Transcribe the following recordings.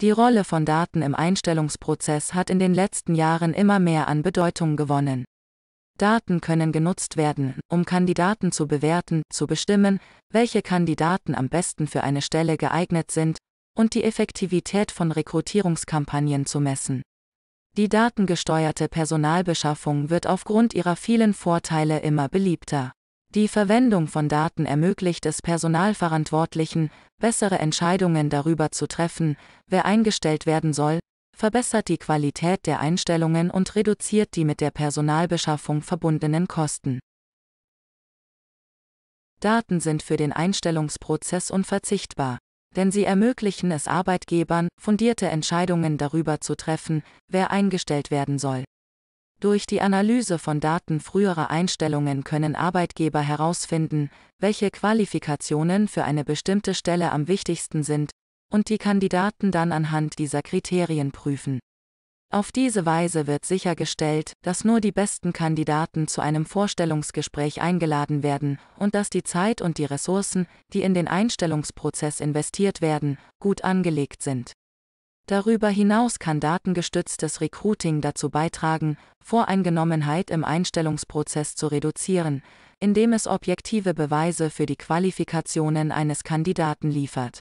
Die Rolle von Daten im Einstellungsprozess hat in den letzten Jahren immer mehr an Bedeutung gewonnen. Daten können genutzt werden, um Kandidaten zu bewerten, zu bestimmen, welche Kandidaten am besten für eine Stelle geeignet sind, und die Effektivität von Rekrutierungskampagnen zu messen. Die datengesteuerte Personalbeschaffung wird aufgrund ihrer vielen Vorteile immer beliebter. Die Verwendung von Daten ermöglicht es Personalverantwortlichen, bessere Entscheidungen darüber zu treffen, wer eingestellt werden soll, verbessert die Qualität der Einstellungen und reduziert die mit der Personalbeschaffung verbundenen Kosten. Daten sind für den Einstellungsprozess unverzichtbar, denn sie ermöglichen es Arbeitgebern, fundierte Entscheidungen darüber zu treffen, wer eingestellt werden soll. Durch die Analyse von Daten früherer Einstellungen können Arbeitgeber herausfinden, welche Qualifikationen für eine bestimmte Stelle am wichtigsten sind, und die Kandidaten dann anhand dieser Kriterien prüfen. Auf diese Weise wird sichergestellt, dass nur die besten Kandidaten zu einem Vorstellungsgespräch eingeladen werden und dass die Zeit und die Ressourcen, die in den Einstellungsprozess investiert werden, gut angelegt sind. Darüber hinaus kann datengestütztes Recruiting dazu beitragen, Voreingenommenheit im Einstellungsprozess zu reduzieren, indem es objektive Beweise für die Qualifikationen eines Kandidaten liefert.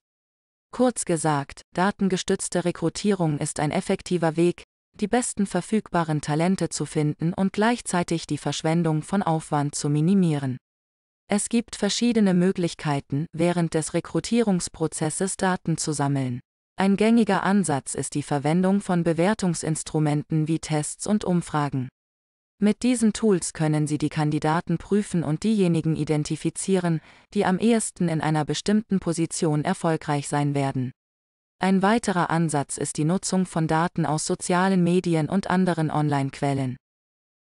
Kurz gesagt, datengestützte Rekrutierung ist ein effektiver Weg, die besten verfügbaren Talente zu finden und gleichzeitig die Verschwendung von Aufwand zu minimieren. Es gibt verschiedene Möglichkeiten, während des Rekrutierungsprozesses Daten zu sammeln. Ein gängiger Ansatz ist die Verwendung von Bewertungsinstrumenten wie Tests und Umfragen. Mit diesen Tools können Sie die Kandidaten prüfen und diejenigen identifizieren, die am ehesten in einer bestimmten Position erfolgreich sein werden. Ein weiterer Ansatz ist die Nutzung von Daten aus sozialen Medien und anderen Online-Quellen.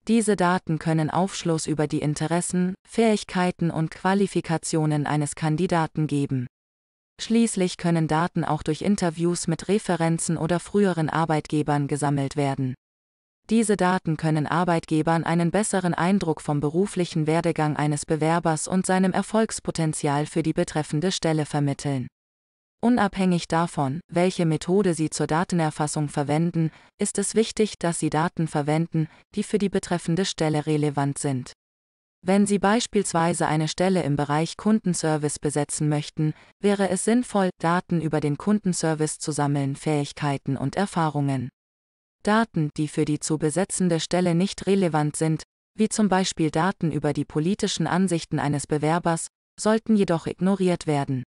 Diese Daten können Aufschluss über die Interessen, Fähigkeiten und Qualifikationen eines Kandidaten geben. Schließlich können Daten auch durch Interviews mit Referenzen oder früheren Arbeitgebern gesammelt werden. Diese Daten können Arbeitgebern einen besseren Eindruck vom beruflichen Werdegang eines Bewerbers und seinem Erfolgspotenzial für die betreffende Stelle vermitteln. Unabhängig davon, welche Methode Sie zur Datenerfassung verwenden, ist es wichtig, dass Sie Daten verwenden, die für die betreffende Stelle relevant sind. Wenn Sie beispielsweise eine Stelle im Bereich Kundenservice besetzen möchten, wäre es sinnvoll, Daten über den Kundenservice zu sammeln, Fähigkeiten und Erfahrungen. Daten, die für die zu besetzende Stelle nicht relevant sind, wie zum Beispiel Daten über die politischen Ansichten eines Bewerbers, sollten jedoch ignoriert werden.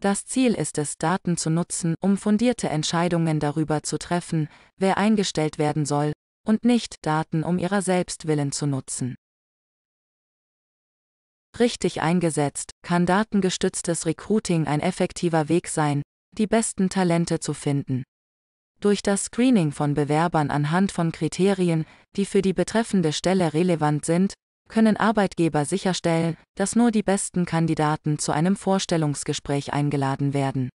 Das Ziel ist es, Daten zu nutzen, um fundierte Entscheidungen darüber zu treffen, wer eingestellt werden soll, und nicht Daten um ihrer selbst willen zu nutzen. Richtig eingesetzt, kann datengestütztes Recruiting ein effektiver Weg sein, die besten Talente zu finden. Durch das Screening von Bewerbern anhand von Kriterien, die für die betreffende Stelle relevant sind, können Arbeitgeber sicherstellen, dass nur die besten Kandidaten zu einem Vorstellungsgespräch eingeladen werden.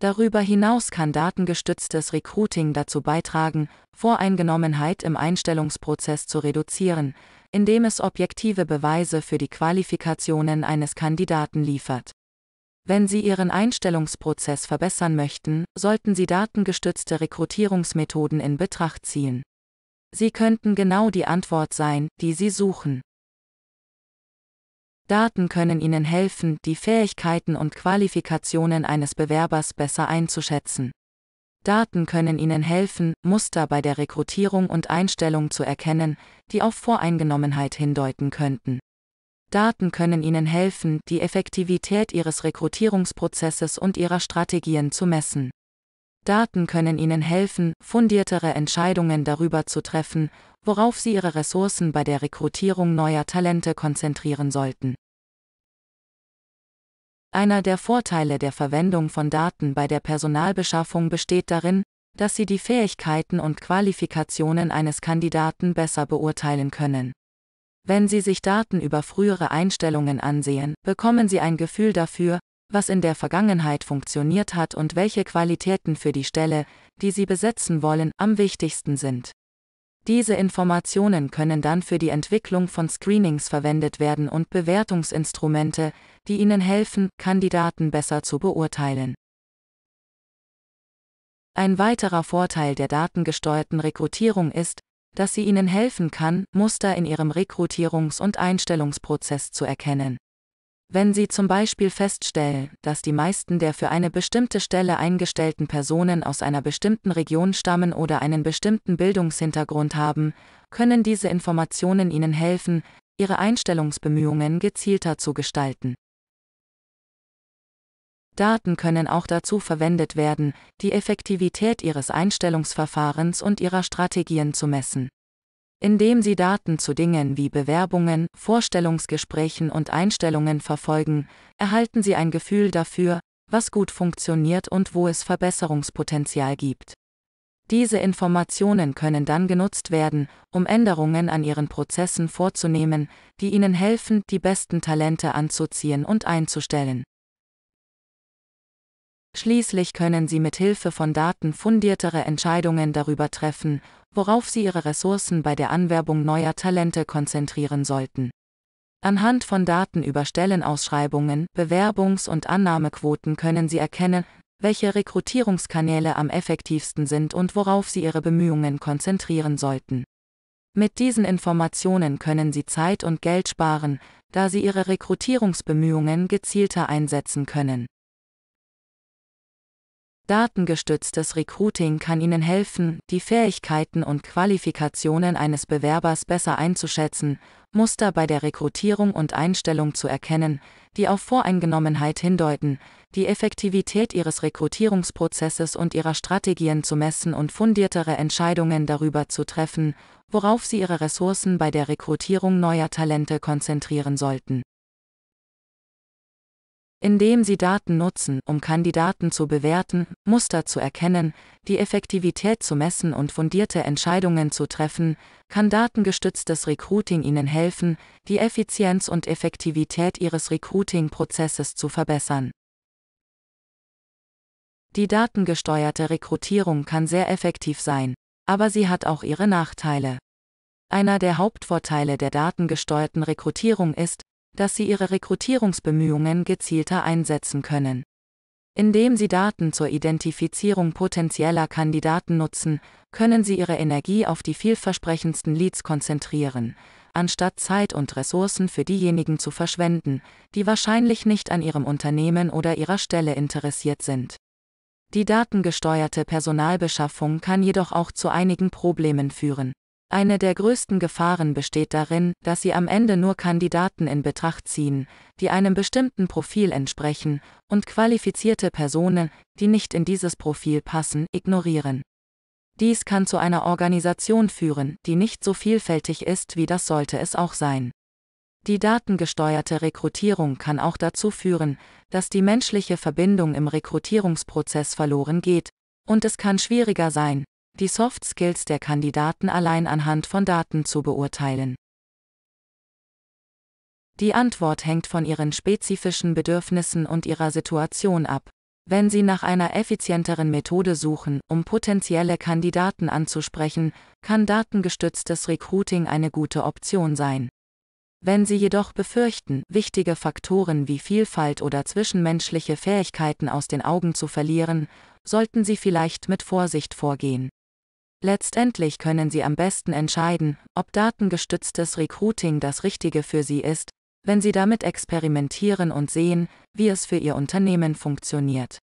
Darüber hinaus kann datengestütztes Recruiting dazu beitragen, Voreingenommenheit im Einstellungsprozess zu reduzieren, indem es objektive Beweise für die Qualifikationen eines Kandidaten liefert. Wenn Sie Ihren Einstellungsprozess verbessern möchten, sollten Sie datengestützte Rekrutierungsmethoden in Betracht ziehen. Sie könnten genau die Antwort sein, die Sie suchen. Daten können Ihnen helfen, die Fähigkeiten und Qualifikationen eines Bewerbers besser einzuschätzen. Daten können Ihnen helfen, Muster bei der Rekrutierung und Einstellung zu erkennen, die auf Voreingenommenheit hindeuten könnten. Daten können Ihnen helfen, die Effektivität Ihres Rekrutierungsprozesses und Ihrer Strategien zu messen. Daten können Ihnen helfen, fundiertere Entscheidungen darüber zu treffen, worauf Sie Ihre Ressourcen bei der Rekrutierung neuer Talente konzentrieren sollten. Einer der Vorteile der Verwendung von Daten bei der Personalbeschaffung besteht darin, dass sie die Fähigkeiten und Qualifikationen eines Kandidaten besser beurteilen können. Wenn Sie sich Daten über frühere Einstellungen ansehen, bekommen Sie ein Gefühl dafür, was in der Vergangenheit funktioniert hat und welche Qualitäten für die Stelle, die Sie besetzen wollen, am wichtigsten sind. Diese Informationen können dann für die Entwicklung von Screenings verwendet werden und Bewertungsinstrumente, die Ihnen helfen, Kandidaten besser zu beurteilen. Ein weiterer Vorteil der datengesteuerten Rekrutierung ist, dass sie Ihnen helfen kann, Muster in Ihrem Rekrutierungs- und Einstellungsprozess zu erkennen. Wenn Sie zum Beispiel feststellen, dass die meisten der für eine bestimmte Stelle eingestellten Personen aus einer bestimmten Region stammen oder einen bestimmten Bildungshintergrund haben, können diese Informationen Ihnen helfen, Ihre Einstellungsbemühungen gezielter zu gestalten. Daten können auch dazu verwendet werden, die Effektivität Ihres Einstellungsverfahrens und Ihrer Strategien zu messen indem sie Daten zu Dingen wie Bewerbungen, Vorstellungsgesprächen und Einstellungen verfolgen, erhalten sie ein Gefühl dafür, was gut funktioniert und wo es Verbesserungspotenzial gibt. Diese Informationen können dann genutzt werden, um Änderungen an ihren Prozessen vorzunehmen, die ihnen helfen, die besten Talente anzuziehen und einzustellen. Schließlich können sie mit Hilfe von Daten fundiertere Entscheidungen darüber treffen, worauf sie ihre Ressourcen bei der Anwerbung neuer Talente konzentrieren sollten. Anhand von Daten über Stellenausschreibungen, Bewerbungs- und Annahmequoten können sie erkennen, welche Rekrutierungskanäle am effektivsten sind und worauf sie ihre Bemühungen konzentrieren sollten. Mit diesen Informationen können sie Zeit und Geld sparen, da sie ihre Rekrutierungsbemühungen gezielter einsetzen können. Datengestütztes Recruiting kann Ihnen helfen, die Fähigkeiten und Qualifikationen eines Bewerbers besser einzuschätzen, Muster bei der Rekrutierung und Einstellung zu erkennen, die auf Voreingenommenheit hindeuten, die Effektivität Ihres Rekrutierungsprozesses und Ihrer Strategien zu messen und fundiertere Entscheidungen darüber zu treffen, worauf Sie Ihre Ressourcen bei der Rekrutierung neuer Talente konzentrieren sollten indem sie Daten nutzen, um Kandidaten zu bewerten, Muster zu erkennen, die Effektivität zu messen und fundierte Entscheidungen zu treffen, kann datengestütztes Recruiting ihnen helfen, die Effizienz und Effektivität ihres Recruiting-Prozesses zu verbessern. Die datengesteuerte Rekrutierung kann sehr effektiv sein, aber sie hat auch ihre Nachteile. Einer der Hauptvorteile der datengesteuerten Rekrutierung ist, dass sie ihre Rekrutierungsbemühungen gezielter einsetzen können. Indem sie Daten zur Identifizierung potenzieller Kandidaten nutzen, können sie ihre Energie auf die vielversprechendsten Leads konzentrieren, anstatt Zeit und Ressourcen für diejenigen zu verschwenden, die wahrscheinlich nicht an ihrem Unternehmen oder ihrer Stelle interessiert sind. Die datengesteuerte Personalbeschaffung kann jedoch auch zu einigen Problemen führen. Eine der größten Gefahren besteht darin, dass sie am Ende nur Kandidaten in Betracht ziehen, die einem bestimmten Profil entsprechen, und qualifizierte Personen, die nicht in dieses Profil passen, ignorieren. Dies kann zu einer Organisation führen, die nicht so vielfältig ist, wie das sollte es auch sein. Die datengesteuerte Rekrutierung kann auch dazu führen, dass die menschliche Verbindung im Rekrutierungsprozess verloren geht, und es kann schwieriger sein, die Soft Skills der Kandidaten allein anhand von Daten zu beurteilen. Die Antwort hängt von ihren spezifischen Bedürfnissen und ihrer Situation ab. Wenn Sie nach einer effizienteren Methode suchen, um potenzielle Kandidaten anzusprechen, kann datengestütztes Recruiting eine gute Option sein. Wenn Sie jedoch befürchten, wichtige Faktoren wie Vielfalt oder zwischenmenschliche Fähigkeiten aus den Augen zu verlieren, sollten Sie vielleicht mit Vorsicht vorgehen. Letztendlich können Sie am besten entscheiden, ob datengestütztes Recruiting das Richtige für Sie ist, wenn Sie damit experimentieren und sehen, wie es für Ihr Unternehmen funktioniert.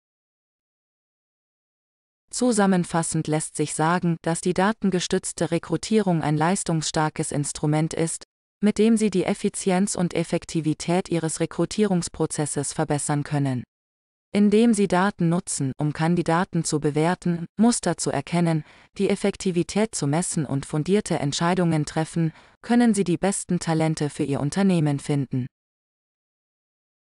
Zusammenfassend lässt sich sagen, dass die datengestützte Rekrutierung ein leistungsstarkes Instrument ist, mit dem Sie die Effizienz und Effektivität Ihres Rekrutierungsprozesses verbessern können indem sie Daten nutzen, um Kandidaten zu bewerten, Muster zu erkennen, die Effektivität zu messen und fundierte Entscheidungen treffen, können sie die besten Talente für ihr Unternehmen finden.